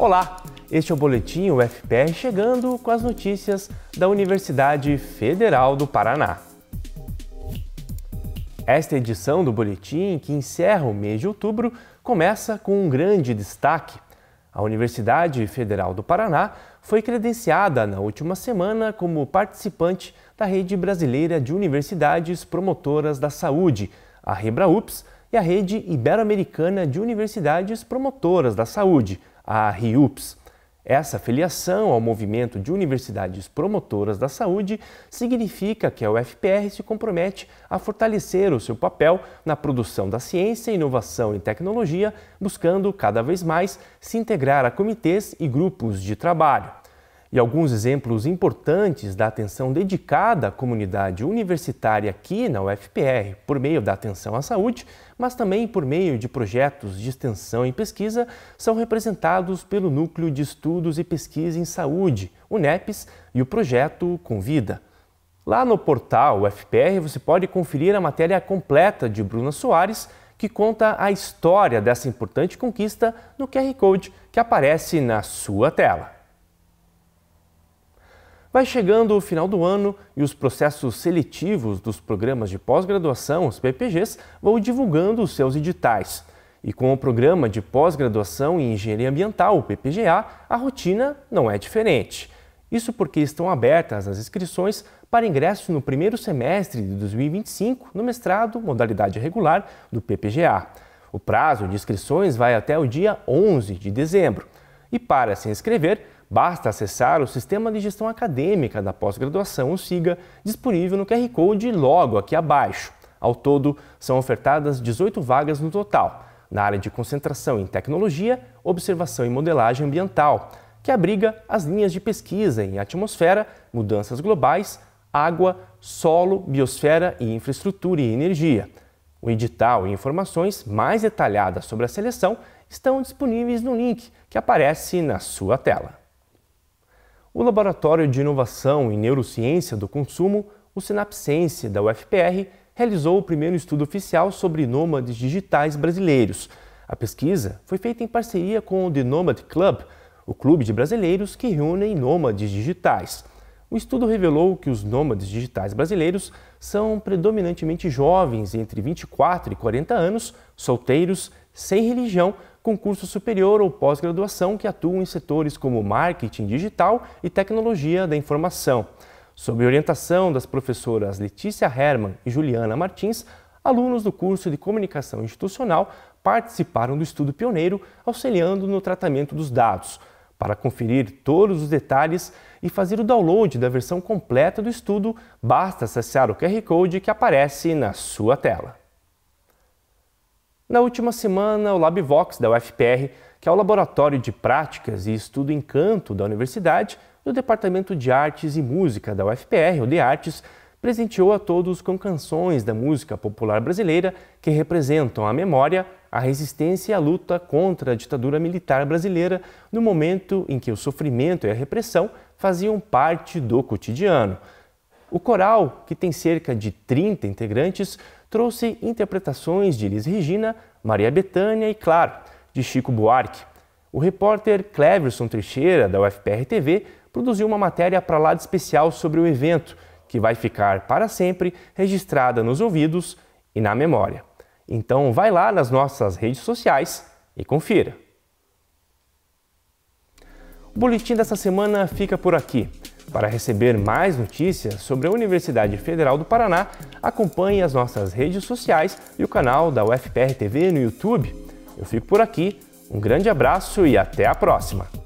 Olá, este é o Boletim UFPR chegando com as notícias da Universidade Federal do Paraná. Esta edição do Boletim, que encerra o mês de outubro, começa com um grande destaque. A Universidade Federal do Paraná foi credenciada na última semana como participante da Rede Brasileira de Universidades Promotoras da Saúde, a REBRAUPS, e a Rede Ibero-Americana de Universidades Promotoras da Saúde, a RIUPS. Essa filiação ao movimento de universidades promotoras da saúde significa que a UFPR se compromete a fortalecer o seu papel na produção da ciência, inovação e tecnologia, buscando cada vez mais se integrar a comitês e grupos de trabalho. E alguns exemplos importantes da atenção dedicada à comunidade universitária aqui na UFPR, por meio da atenção à saúde, mas também por meio de projetos de extensão e pesquisa, são representados pelo Núcleo de Estudos e Pesquisa em Saúde, o NEPES, e o projeto Convida. Lá no portal UFPR você pode conferir a matéria completa de Bruna Soares, que conta a história dessa importante conquista no QR Code que aparece na sua tela. Vai chegando o final do ano e os processos seletivos dos programas de pós-graduação, os PPGs, vão divulgando os seus editais. E com o Programa de Pós-Graduação em Engenharia Ambiental, o PPGA, a rotina não é diferente. Isso porque estão abertas as inscrições para ingresso no primeiro semestre de 2025 no mestrado, modalidade regular, do PPGA. O prazo de inscrições vai até o dia 11 de dezembro. E para se inscrever, Basta acessar o Sistema de Gestão Acadêmica da Pós-Graduação, o SIGA, disponível no QR Code logo aqui abaixo. Ao todo, são ofertadas 18 vagas no total, na área de concentração em tecnologia, observação e modelagem ambiental, que abriga as linhas de pesquisa em atmosfera, mudanças globais, água, solo, biosfera e infraestrutura e energia. O edital e informações mais detalhadas sobre a seleção estão disponíveis no link que aparece na sua tela. O Laboratório de Inovação em Neurociência do Consumo, o Sinapsense, da UFPR, realizou o primeiro estudo oficial sobre nômades digitais brasileiros. A pesquisa foi feita em parceria com o The Nomad Club, o clube de brasileiros que reúne nômades digitais. O estudo revelou que os nômades digitais brasileiros são predominantemente jovens entre 24 e 40 anos, solteiros, sem religião com curso superior ou pós-graduação que atuam em setores como marketing digital e tecnologia da informação. Sob orientação das professoras Letícia Herman e Juliana Martins, alunos do curso de Comunicação Institucional participaram do estudo pioneiro, auxiliando no tratamento dos dados. Para conferir todos os detalhes e fazer o download da versão completa do estudo, basta acessar o QR Code que aparece na sua tela. Na última semana, o LabVox da UFPR, que é o Laboratório de Práticas e Estudo em Canto da Universidade, do Departamento de Artes e Música da UFPR, ou de Artes, presenteou a todos com canções da música popular brasileira que representam a memória, a resistência e a luta contra a ditadura militar brasileira no momento em que o sofrimento e a repressão faziam parte do cotidiano. O coral, que tem cerca de 30 integrantes, trouxe interpretações de Elis Regina, Maria Bethânia e, claro, de Chico Buarque. O repórter Cleverson Teixeira, da UFPR TV, produziu uma matéria para lá de especial sobre o evento, que vai ficar para sempre registrada nos ouvidos e na memória. Então vai lá nas nossas redes sociais e confira. O boletim dessa semana fica por aqui. Para receber mais notícias sobre a Universidade Federal do Paraná, acompanhe as nossas redes sociais e o canal da UFPR TV no YouTube. Eu fico por aqui, um grande abraço e até a próxima!